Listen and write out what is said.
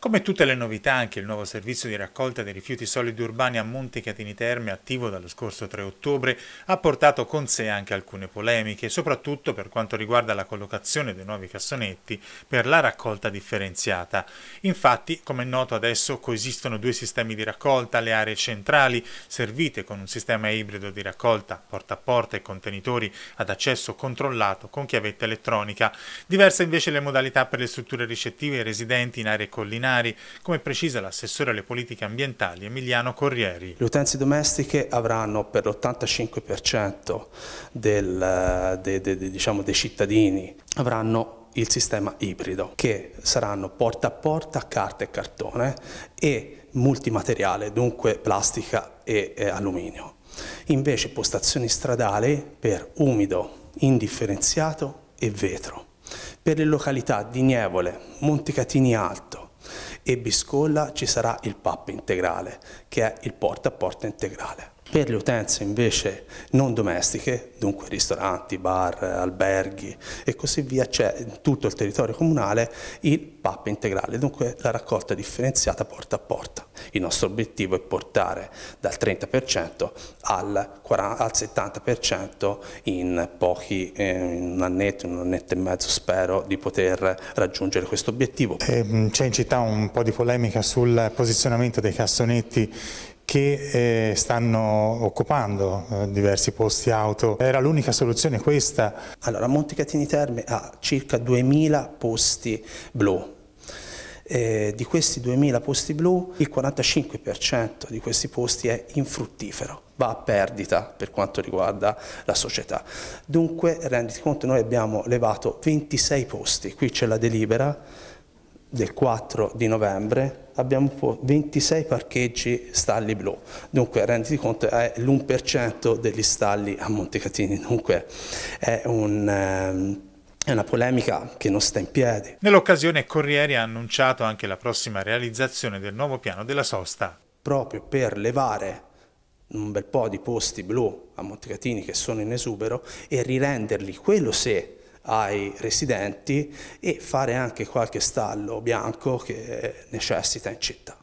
Come tutte le novità, anche il nuovo servizio di raccolta dei rifiuti solidi urbani a Monte Catini Terme, attivo dallo scorso 3 ottobre, ha portato con sé anche alcune polemiche, soprattutto per quanto riguarda la collocazione dei nuovi cassonetti per la raccolta differenziata. Infatti, come è noto adesso, coesistono due sistemi di raccolta, le aree centrali, servite con un sistema ibrido di raccolta porta a porta e contenitori ad accesso controllato con chiavetta elettronica. Diverse invece le modalità per le strutture ricettive e residenti in aree collinari veterinari, come precisa l'assessore alle politiche ambientali Emiliano Corrieri. Le utenze domestiche avranno per l'85% del, de, de, de, diciamo, dei cittadini avranno il sistema ibrido che saranno porta a porta, carta e cartone e multimateriale, dunque plastica e eh, alluminio. Invece postazioni stradali per umido, indifferenziato e vetro. Per le località di Nievole, Montecatini Alto, e Biscolla ci sarà il pappo integrale, che è il porta a porta integrale. Per le utenze invece non domestiche, dunque ristoranti, bar, alberghi e così via, c'è in tutto il territorio comunale il PAP integrale, dunque la raccolta differenziata porta a porta. Il nostro obiettivo è portare dal 30% al, 70% in pochi, eh, in un annetto, in un annetto e mezzo spero di poter raggiungere questo obiettivo. Ehm, c'è in città un po' di polemica sul posizionamento dei cassonetti che eh, stanno occupando eh, diversi posti auto. Era l'unica soluzione questa? Allora, Montecatini Terme ha circa 2000 posti blu. Eh, di questi 2000 posti blu, il 45% di questi posti è infruttifero, va a perdita per quanto riguarda la società. Dunque, renditi conto, noi abbiamo levato 26 posti, qui c'è la delibera del 4 di novembre abbiamo 26 parcheggi stalli blu, dunque renditi conto è l'1% degli stalli a Montecatini, dunque è un... Ehm, è una polemica che non sta in piedi. Nell'occasione Corrieri ha annunciato anche la prossima realizzazione del nuovo piano della sosta. Proprio per levare un bel po' di posti blu a Montecatini che sono in esubero e rirenderli, quello se ai residenti e fare anche qualche stallo bianco che necessita in città.